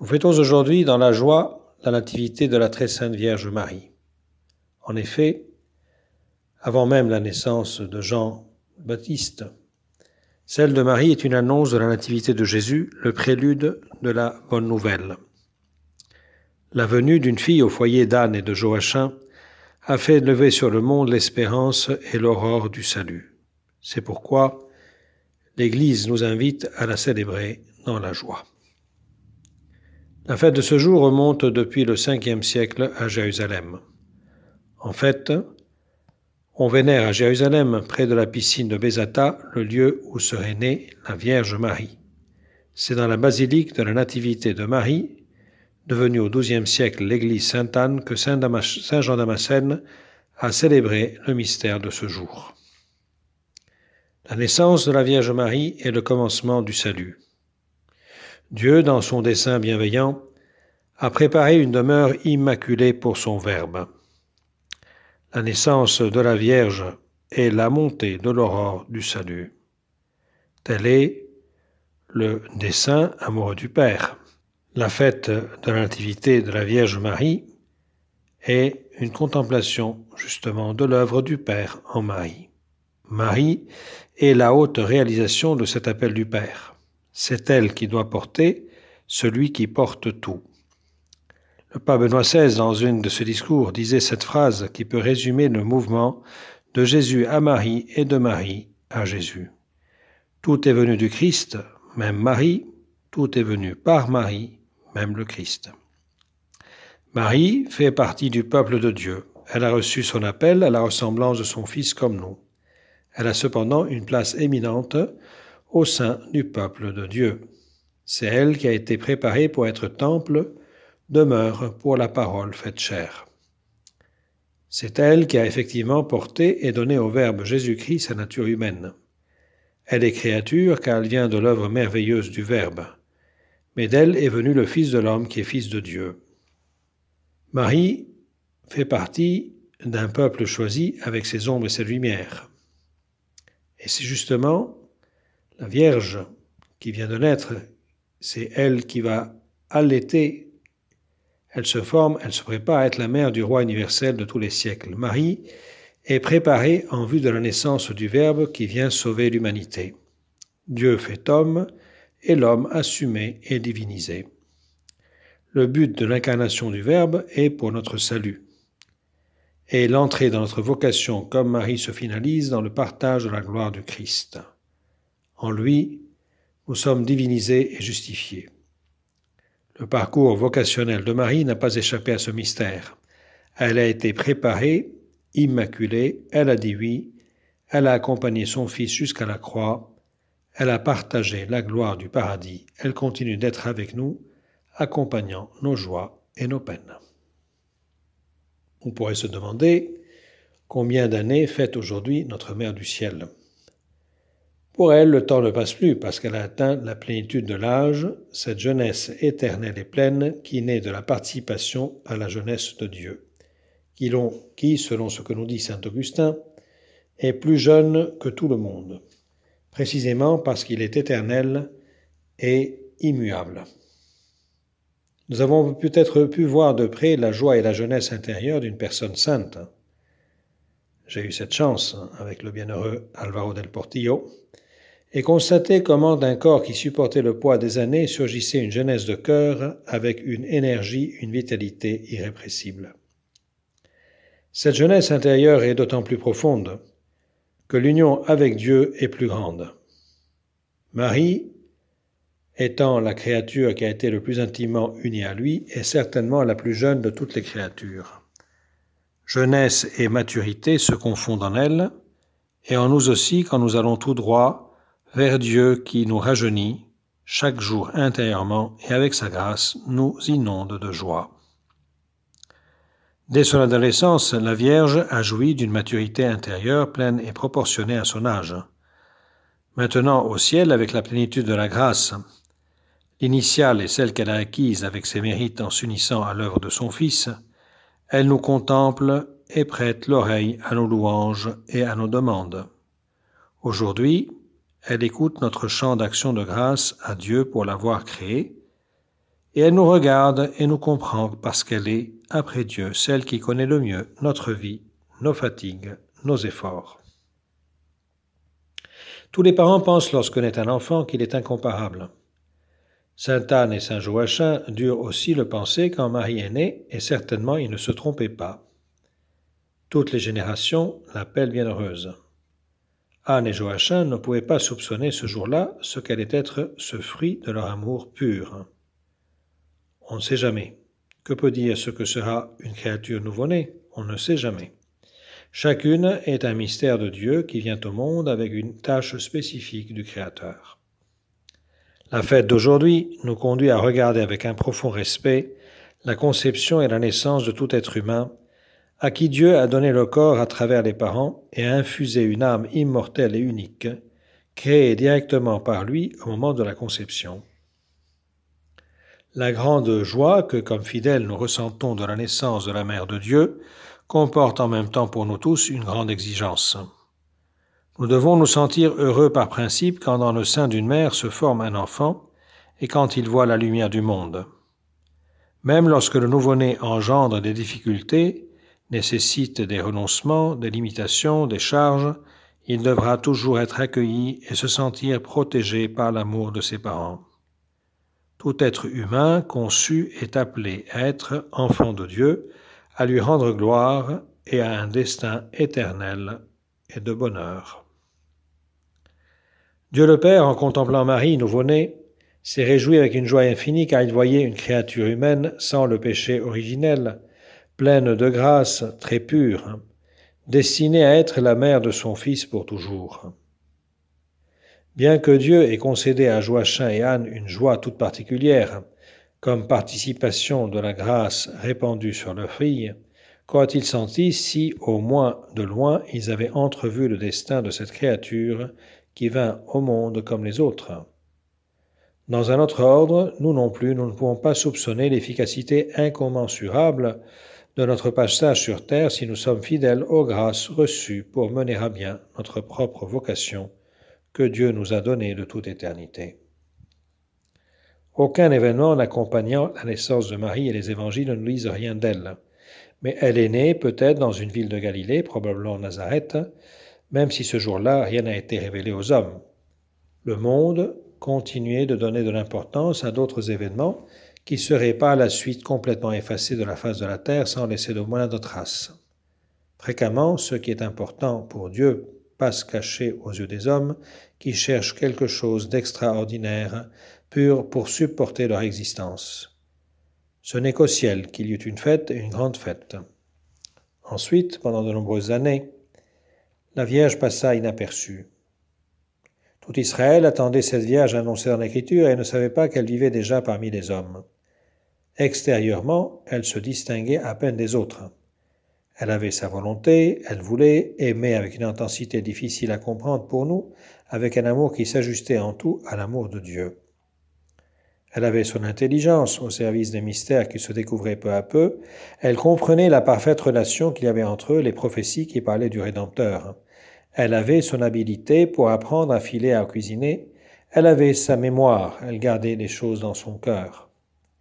Nous fêtons aujourd'hui dans la joie la nativité de la très sainte Vierge Marie. En effet, avant même la naissance de Jean Baptiste, celle de Marie est une annonce de la nativité de Jésus, le prélude de la bonne nouvelle. La venue d'une fille au foyer d'Anne et de Joachim a fait lever sur le monde l'espérance et l'aurore du salut. C'est pourquoi l'Église nous invite à la célébrer dans la joie. La fête de ce jour remonte depuis le 5 siècle à Jérusalem. En fait, on vénère à Jérusalem, près de la piscine de Bézata, le lieu où serait née la Vierge Marie. C'est dans la basilique de la Nativité de Marie, devenue au XIIe siècle l'église Sainte-Anne, que Saint, Saint Jean Damascène a célébré le mystère de ce jour. La naissance de la Vierge Marie est le commencement du salut. Dieu, dans son dessein bienveillant, a préparé une demeure immaculée pour son Verbe. La naissance de la Vierge est la montée de l'aurore du salut. Tel est le dessein amoureux du Père. La fête de la Nativité de la Vierge Marie est une contemplation justement de l'œuvre du Père en Marie. Marie est la haute réalisation de cet appel du Père. C'est elle qui doit porter celui qui porte tout. Le pape Benoît XVI, dans une de ses discours, disait cette phrase qui peut résumer le mouvement de Jésus à Marie et de Marie à Jésus. Tout est venu du Christ, même Marie, tout est venu par Marie, même le Christ. Marie fait partie du peuple de Dieu. Elle a reçu son appel à la ressemblance de son Fils comme nous. Elle a cependant une place éminente au sein du peuple de Dieu. C'est elle qui a été préparée pour être temple, demeure pour la parole faite chair. C'est elle qui a effectivement porté et donné au Verbe Jésus-Christ sa nature humaine. Elle est créature car elle vient de l'œuvre merveilleuse du Verbe. Mais d'elle est venu le Fils de l'homme qui est Fils de Dieu. Marie fait partie d'un peuple choisi avec ses ombres et ses lumières. Et c'est justement la Vierge qui vient de naître, c'est elle qui va allaiter. Elle se forme, elle se prépare à être la mère du roi universel de tous les siècles. Marie est préparée en vue de la naissance du Verbe qui vient sauver l'humanité. Dieu fait homme et l'homme assumé et divinisé. Le but de l'incarnation du Verbe est pour notre salut. Et l'entrée dans notre vocation comme Marie se finalise dans le partage de la gloire du Christ. En lui, nous sommes divinisés et justifiés. Le parcours vocationnel de Marie n'a pas échappé à ce mystère. Elle a été préparée, immaculée, elle a dit oui, elle a accompagné son Fils jusqu'à la croix, elle a partagé la gloire du paradis, elle continue d'être avec nous, accompagnant nos joies et nos peines. On pourrait se demander combien d'années fête aujourd'hui notre Mère du Ciel. Pour elle, le temps ne passe plus parce qu'elle a atteint la plénitude de l'âge, cette jeunesse éternelle et pleine qui naît de la participation à la jeunesse de Dieu, qui, selon ce que nous dit Saint Augustin, est plus jeune que tout le monde, précisément parce qu'il est éternel et immuable. Nous avons peut-être pu voir de près la joie et la jeunesse intérieure d'une personne sainte j'ai eu cette chance hein, avec le bienheureux Alvaro del Portillo, et constater comment d'un corps qui supportait le poids des années surgissait une jeunesse de cœur avec une énergie, une vitalité irrépressible. Cette jeunesse intérieure est d'autant plus profonde que l'union avec Dieu est plus grande. Marie, étant la créature qui a été le plus intimement unie à lui, est certainement la plus jeune de toutes les créatures. Jeunesse et maturité se confondent en elle, et en nous aussi quand nous allons tout droit vers Dieu qui nous rajeunit, chaque jour intérieurement et avec sa grâce nous inonde de joie. Dès son adolescence, la Vierge a joui d'une maturité intérieure pleine et proportionnée à son âge. Maintenant au ciel avec la plénitude de la grâce, l'initiale est celle qu'elle a acquise avec ses mérites en s'unissant à l'œuvre de son Fils, elle nous contemple et prête l'oreille à nos louanges et à nos demandes. Aujourd'hui, elle écoute notre chant d'action de grâce à Dieu pour l'avoir créé, et elle nous regarde et nous comprend parce qu'elle est, après Dieu, celle qui connaît le mieux notre vie, nos fatigues, nos efforts. Tous les parents pensent lorsque naît un enfant qu'il est incomparable. Sainte Anne et Saint Joachim durent aussi le penser quand Marie est née, et certainement ils ne se trompaient pas. Toutes les générations l'appellent bienheureuse. Anne et Joachim ne pouvaient pas soupçonner ce jour-là ce qu'allait être ce fruit de leur amour pur. On ne sait jamais. Que peut dire ce que sera une créature nouveau-née On ne sait jamais. Chacune est un mystère de Dieu qui vient au monde avec une tâche spécifique du Créateur. La fête d'aujourd'hui nous conduit à regarder avec un profond respect la conception et la naissance de tout être humain, à qui Dieu a donné le corps à travers les parents et a infusé une âme immortelle et unique, créée directement par lui au moment de la conception. La grande joie que, comme fidèles, nous ressentons de la naissance de la Mère de Dieu comporte en même temps pour nous tous une grande exigence. Nous devons nous sentir heureux par principe quand dans le sein d'une mère se forme un enfant et quand il voit la lumière du monde. Même lorsque le nouveau-né engendre des difficultés, nécessite des renoncements, des limitations, des charges, il devra toujours être accueilli et se sentir protégé par l'amour de ses parents. Tout être humain conçu est appelé à être enfant de Dieu, à lui rendre gloire et à un destin éternel et de bonheur. Dieu le Père, en contemplant Marie nouveau-née, s'est réjoui avec une joie infinie car il voyait une créature humaine sans le péché originel, pleine de grâce, très pure, destinée à être la mère de son Fils pour toujours. Bien que Dieu ait concédé à Joachim et Anne une joie toute particulière, comme participation de la grâce répandue sur leur fille, a-t-il senti si, au moins de loin, ils avaient entrevu le destin de cette créature vint au monde comme les autres. Dans un autre ordre, nous non plus, nous ne pouvons pas soupçonner l'efficacité incommensurable de notre passage sur terre si nous sommes fidèles aux grâces reçues pour mener à bien notre propre vocation que Dieu nous a donnée de toute éternité. Aucun événement n'accompagnant la naissance de Marie et les évangiles ne nous disent rien d'elle. Mais elle est née peut-être dans une ville de Galilée, probablement Nazareth, même si ce jour-là, rien n'a été révélé aux hommes. Le monde continuait de donner de l'importance à d'autres événements qui ne seraient pas à la suite complètement effacés de la face de la terre sans laisser de moindre traces. Fréquemment, ce qui est important pour Dieu passe caché aux yeux des hommes qui cherchent quelque chose d'extraordinaire pur pour supporter leur existence. Ce n'est qu'au ciel qu'il y eut une fête et une grande fête. Ensuite, pendant de nombreuses années, la Vierge passa inaperçue. Tout Israël attendait cette Vierge annoncée dans l'Écriture et ne savait pas qu'elle vivait déjà parmi les hommes. Extérieurement, elle se distinguait à peine des autres. Elle avait sa volonté, elle voulait, aimer avec une intensité difficile à comprendre pour nous, avec un amour qui s'ajustait en tout à l'amour de Dieu. Elle avait son intelligence au service des mystères qui se découvraient peu à peu. Elle comprenait la parfaite relation qu'il y avait entre eux, les prophéties qui parlaient du Rédempteur. Elle avait son habilité pour apprendre à filer, à cuisiner. Elle avait sa mémoire, elle gardait les choses dans son cœur.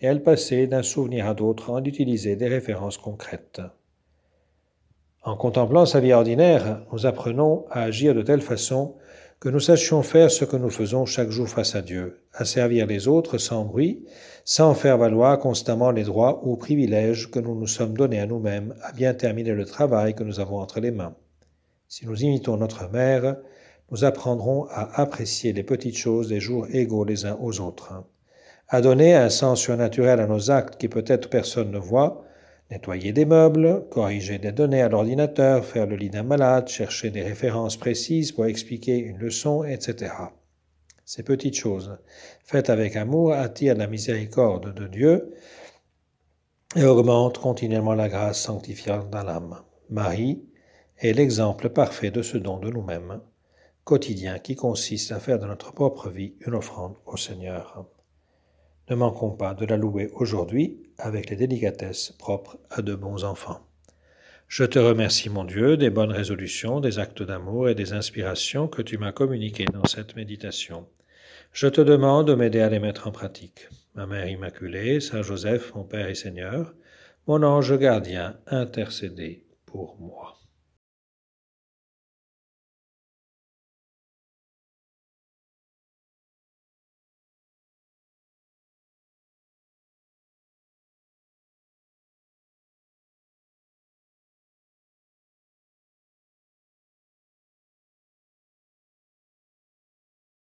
Et elle passait d'un souvenir à d'autres en utilisant des références concrètes. En contemplant sa vie ordinaire, nous apprenons à agir de telle façon que nous sachions faire ce que nous faisons chaque jour face à Dieu, à servir les autres sans bruit, sans faire valoir constamment les droits ou privilèges que nous nous sommes donnés à nous-mêmes, à bien terminer le travail que nous avons entre les mains. Si nous imitons notre mère, nous apprendrons à apprécier les petites choses des jours égaux les uns aux autres, à donner un sens surnaturel à nos actes qui peut-être personne ne voit, nettoyer des meubles, corriger des données à l'ordinateur, faire le lit d'un malade, chercher des références précises pour expliquer une leçon, etc. Ces petites choses, faites avec amour, attirent la miséricorde de Dieu et augmentent continuellement la grâce sanctifiante dans l'âme. Marie est l'exemple parfait de ce don de nous-mêmes quotidien qui consiste à faire de notre propre vie une offrande au Seigneur. Ne manquons pas de la louer aujourd'hui avec les délicatesses propres à de bons enfants. Je te remercie, mon Dieu, des bonnes résolutions, des actes d'amour et des inspirations que tu m'as communiquées dans cette méditation. Je te demande de m'aider à les mettre en pratique. Ma Mère Immaculée, Saint Joseph, mon Père et Seigneur, mon ange gardien, intercédez pour moi.